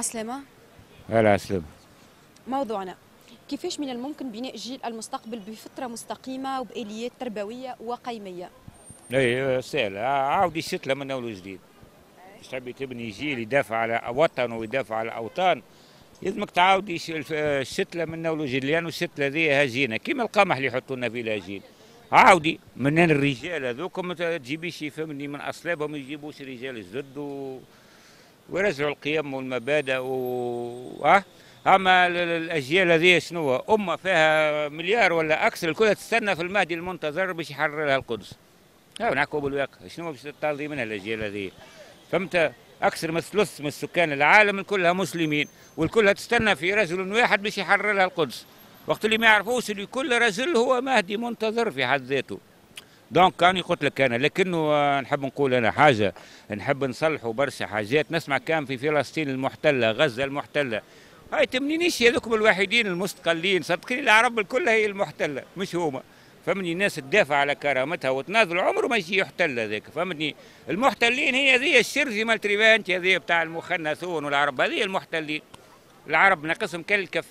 عسلمة هلا عسلامة موضوعنا كيفاش من الممكن بناء جيل المستقبل بفترة مستقيمة وبآليات تربوية وقيمية اي سهلة عاودي الشتلة من أول وجديد باش تبي تبني جيل يدافع على وطنه ويدافع على الأوطان لازمك تعاودي الشتلة من أول وجديد لأن الشتلة ذي هزينة كيما القمح اللي يحطوا لنا فيه الهزينة عاودي منين الرجال هذوك ما تجيبيش يفهمني من اصلابهم ما يجيبوش رجال جدد ويرجعوا القيم والمبادئ و... أه؟ اما الاجيال هذه شنو امه فيها مليار ولا اكثر الكل تستنى في المهدي المنتظر باش يحرر لها القدس هاو نحكوا بالواقع شنو باش تطالبي منها الاجيال هذه فهمت اكثر من ثلث من سكان العالم كلها مسلمين والكلها تستنى في رجل واحد باش يحرر لها القدس وقت اللي ما يعرفوش اللي كل رجل هو مهدي منتظر في حد ذاته دونك راني قلت لك انا لكنه آه، نحب نقول انا حاجه نحب نصلحوا برشا حاجات نسمع كان في فلسطين المحتله غزه المحتله هاي تمنينيش هذوكم الوحيدين المستقلين صدقني العرب الكل هي المحتله مش هما فهمني الناس تدافع على كرامتها وتنازل عمره ما يجي يحتل هذاك فهمني المحتلين هي ذي الشرذي مال تريفانت هذه بتاع المخنثون والعرب هذه المحتلين العرب نقسم كل الكف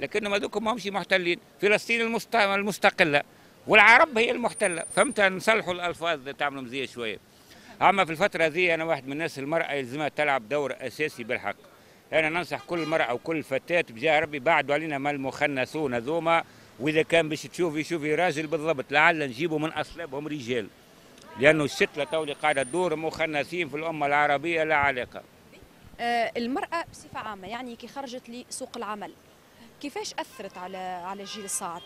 لكنهم هذوكم ما همش محتلين فلسطين المستقله والعرب هي المحتله فهمت نصلحوا الالفاظ تعملوا مزيه شويه اما في الفتره ذي انا واحد من الناس المراه يلزمها تلعب دور اساسي بالحق انا ننصح كل مراه وكل فتاه بجاه ربي بعدوا علينا ما المخنثون هذوما واذا كان باش تشوفي شوفي راجل بالضبط لعل نجيبوا من اصلابهم رجال لانه الشتله تو اللي قاعده تدور مخنثين في الامه العربيه لا علاقه آه، المراه بصفه عامه يعني كي خرجت لسوق العمل كيفاش اثرت على على الجيل الصاعد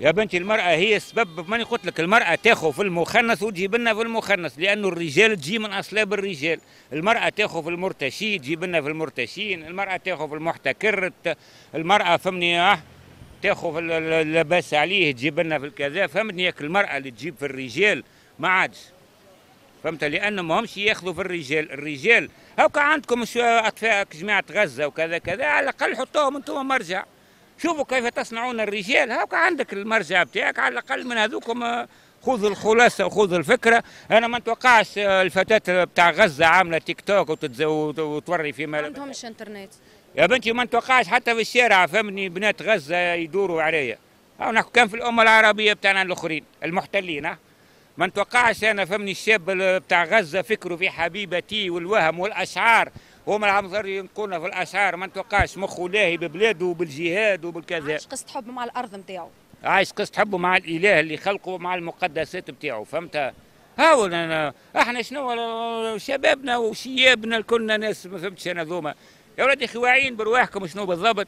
يا بنتي المرأة هي السبب ماني قلت لك المرأة تاخو في المخنث وتجيب لنا في المخنث لأنه الرجال تجي من أصلاب الرجال المرأة تاخو في المرتشي تجيب لنا في المرتشين المرأة تاخو في المحتكر المرأة فهمني آه، تاخو في اللباس عليه تجيب لنا في الكذا فهمتني ياك المرأة اللي تجيب في الرجال ما عادش فهمت لأن ما همش ياخذوا في الرجال الرجال هاكا عندكم أطفال جماعة غزة وكذا كذا على الأقل حطوهم أنتم مرجع شوفوا كيف تصنعون الرجال هاك عندك المرجع بتاعك على الاقل من هذوكم آه، خذ الخلاصه وخذ الفكره انا ما نتوقعش آه، الفتاه بتاع غزه عامله تيك توك وتوري في ما عندهمش انترنت يا بنتي ما نتوقعش حتى في الشارع فهمني بنات غزه يدوروا عليا او نحكي كان في الامه العربيه بتاعنا الاخرين المحتلين ها ما نتوقعش انا فهمني الشاب بتاع غزه فكره في حبيبتي والوهم والاشعار هما العمزر ينقلنا في الاسعار ما نتوقعش مخه لاهي ببلاده وبالجهاد وبالكذا عايش قصة حب مع الارض نتاعو عايش قصة حبه مع الاله اللي خلقه مع المقدسات نتاعو فهمت هاو احنا شنو شبابنا وشيابنا كلنا ناس ما فهمتش انا ذوما يا ولدي اخي واعيين برواحكم شنو بالضبط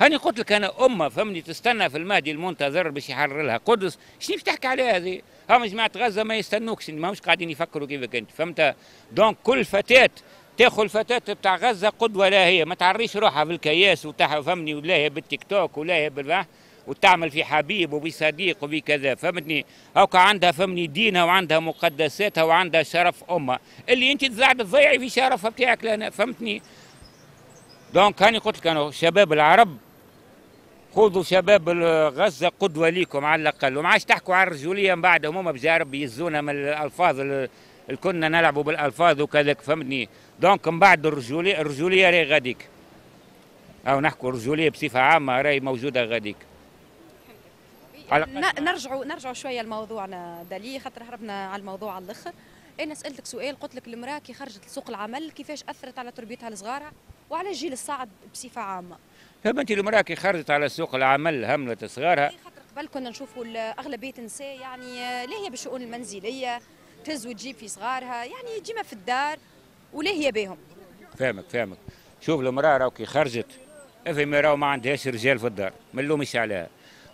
هاني قلت لك انا امه فهمني تستنى في المهدي المنتظر باش يحرر لها قدس شنو باش تحكي عليها هذه هم جماعه غزه ما يستنوكش ماهمش قاعدين يفكروا كيفك انت فهمت دونك كل فتاه تاخذ الفتاة بتاع غزة قدوة لا هي ما تعريش روحها بالكياس فهمني ولا هي بالتيك توك ولا هي بالفح وتعمل في حبيب وبصديق وبكذا فهمتني هاكا عندها فهمني دينها وعندها مقدساتها وعندها شرف امها اللي انت قاعد تضيعي في شرفها بتاعك لهنا فهمتني دونك هاني قلت لك انا شباب العرب خذوا شباب غزه قدوه ليكم على الاقل وما عادش تحكوا على الرجوليه من بعد هما بجارب يزونا من الالفاظ كنا نلعبوا بالالفاظ وكذاك فهمتني دونك من بعد الرجوليه الرجوليه راهي غاديك او نحكوا الرجوليه بصفه عامه راهي موجوده غاديك نرجعوا نرجعوا شويه لموضوعنا دالي خاطر هربنا على الموضوع على الاخر انا سالتك سؤال قلت لك المراه كي خرجت لسوق العمل كيفاش اثرت على تربيتها لصغارها وعلى الجيل الصاعد بصفه عامه فهمتي المراه كي خرجت على سوق العمل هملت صغارها خاطر قبل كنا نشوفوا اغلبيه النساء يعني آه، لا هي بالشؤون المنزليه تهز وتجيب في صغارها يعني ديما في الدار ولا هي بهم فاهمك فاهمك شوف المراه راهو كي خرجت افهمي راهو ما عندهاش رجال في الدار ما نلومش عليها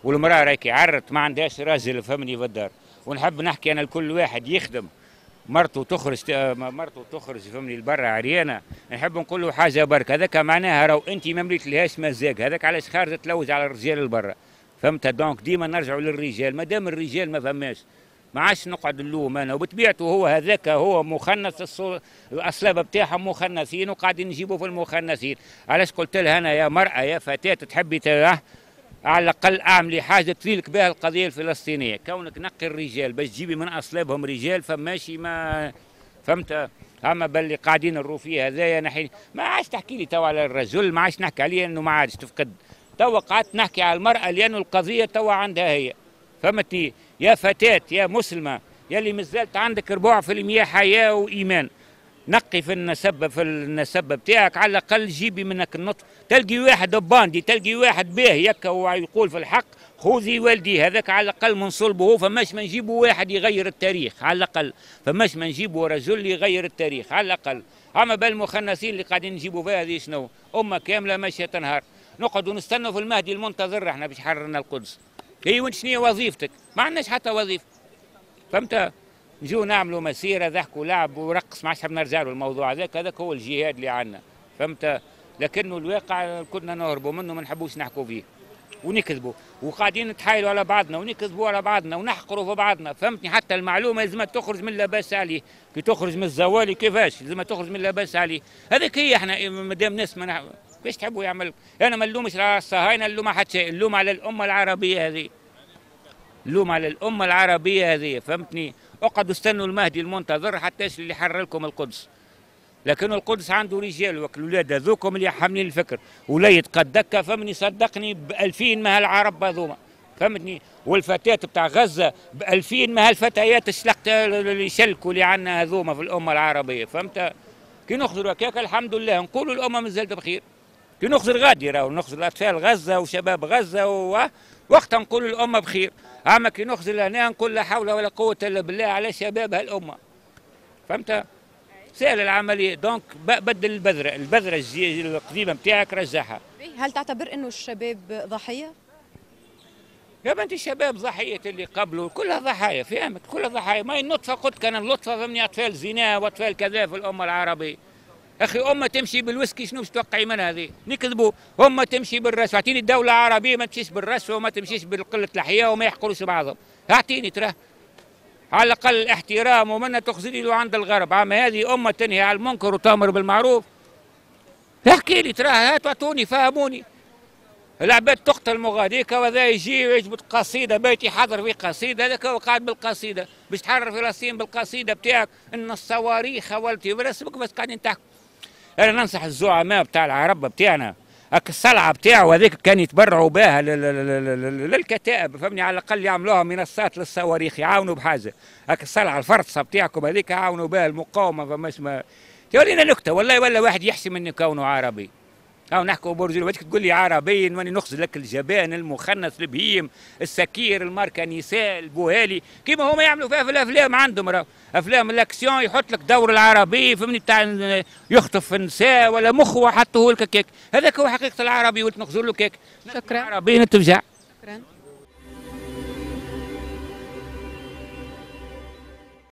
والمراه راهي كي عرت ما عندهاش راجل فهمني في الدار ونحب نحكي انا لكل واحد يخدم مرته تخرج مرته تخرج فهمني لبرا عريانه نحب نقول له حاجه برك هذاك معناها راهو انت ما مليت لهاش مزاج هذاك علاش خرجت تلوج على الرجال لبرا فهمت دونك ديما نرجعوا للرجال ما دام الرجال ما فماش ما عادش نقعد نلوم انا وبطبيعته هو هذاك هو مخنث الاسلاب بتاعهم مخنثين وقاعدين نجيبوا في المخنثين علاش قلت لها انا يا مراه يا فتاه تحبي تراه على الاقل اعملي حاجه تثيرك بها القضيه الفلسطينيه كونك نقي الرجال باش تجيبي من اصلابهم رجال فماشي ما فهمت اما باللي قاعدين فيه هذايا نحي ما عادش تحكي لي تو على الرجل ما عادش نحكي عليه انه ما عادش تفقد تو قعدت نحكي على المراه لانه القضيه تو عندها هي فهمتني يا فتاة يا مسلمة يا اللي مازالت عندك ربع في المياه حياة وإيمان نقي في النسب في النسب بتاعك على الأقل جيبي منك النطف تلقي واحد باندي تلقي واحد باهي يكا ويقول في الحق خذي والدي هذاك على الأقل من صلبه فماش ما نجيبوا واحد يغير التاريخ على الأقل فماش ما نجيبوا رجل يغير التاريخ على الأقل أما بالمخنثين اللي قاعدين نجيبوا فيها هذه شنو أمة كاملة ماشية تنهار نقعدوا نستنوا في المهدي المنتظر احنا باش حررنا القدس اي وانت شنو وظيفتك ما عندناش حتى وظيفه فهمت نجوا نعملوا مسيره ضحك ولعب ورقص ما عادش نرجع له الموضوع هذاك هذاك هو الجهاد اللي عندنا فهمت لكنه الواقع كنا نهربوا منه ما نحبوش نحكوا فيه ونكذبوا وقاعدين نتحايلوا على بعضنا ونكذبوا على بعضنا ونحقروا في بعضنا فهمتني حتى المعلومه لازم تخرج من لاباس عليه كي تخرج من الزوالي كيفاش لازم تخرج من لاباس عليه هذاك هي احنا مادام ناس ما كيفاش تحبوا يعمل انا ما نلومش على الصهاينه نلوم على حتى شيء نلوم على الامه العربيه هذه لوم على الأمة العربية هذه فهمتني اقعدوا استنوا المهدي المنتظر حتى اللي يحرر لكم القدس لكن القدس عنده رجال والولاد هذوكم اللي حاملين الفكر وليد قد دكا فهمني صدقني بألفين 2000 ما هالعرب هذوما فهمتني والفتاة بتاع غزة بألفين 2000 ما هالفتيات الشلقت اللي شلكوا اللي عندنا هذوما في الأمة العربية فهمت كي نخزروا هكاك الحمد لله نقولوا الأمة مازالت بخير كي نخزر غادي راهو نخزر أطفال غزة وشباب غزة و وقت نقول الأمة بخير عما كي نخزل هنا نقول لا حول ولا قوة إلا بالله على شباب هالأمة فهمت؟ سهل العملية دونك بدل البذرة البذرة القديمة بتاعك رجعها هل تعتبر أنه الشباب ضحية؟ يا بنت الشباب ضحية اللي قبله كلها ضحايا فهمت كلها ضحايا ما النطفة قلت كان اللطفة ضمن أطفال زنا وأطفال كذا في الأمة العربية اخي امه تمشي بالويسكي شنو باش تتوقعي منها هذه نكذبوا امه تمشي بالرسم اعطيني الدوله العربيه ما تمشيش بالرسم وما تمشيش بالقله الحياه وما يحقروش بعضهم اعطيني تراه على الاقل الاحترام ومن تخزني له عند الغرب اما هذه امه تنهي على المنكر وتامر بالمعروف احكي لي تراه هات اعطوني فهموني العباد تقتل مغاديك وذا يجي ويجبد قصيده بيتي حضر في قصيده هذاك هو قاعد بالقصيده باش تحرر فلسطين بالقصيده بتاعك ان الصواريخ والتي برسمك بس قاعدين تحكوا انا ننصح الزعماء بتاع العرب بتاعنا الصلعه بتاعه هذيك كان يتبرعوا بها للكتائب فهمني على الاقل يعملوها منصات للصواريخ يعاونوا بحاجه هاك الصلعه الفرصه بتاعكم هذيك عاونوا بها المقاومه فما اسمها تورينا نكته والله ولا واحد يحسب انه كونه عربي هاو نحكوا برج وجهك تقول لي عربي واني نخز لك الجبان المخنث البهيم السكير الماركه نساء البوهالي كيما هما يعملوا فيها في الافلام عندهم راه افلام الاكسيون يحط لك دور العربي فهمني تاع يخطف النساء ولا مخه حطه لك هكاك هذاك هو حقيقه العربي ولتنخزر له كيك شكرا عربي نتفجع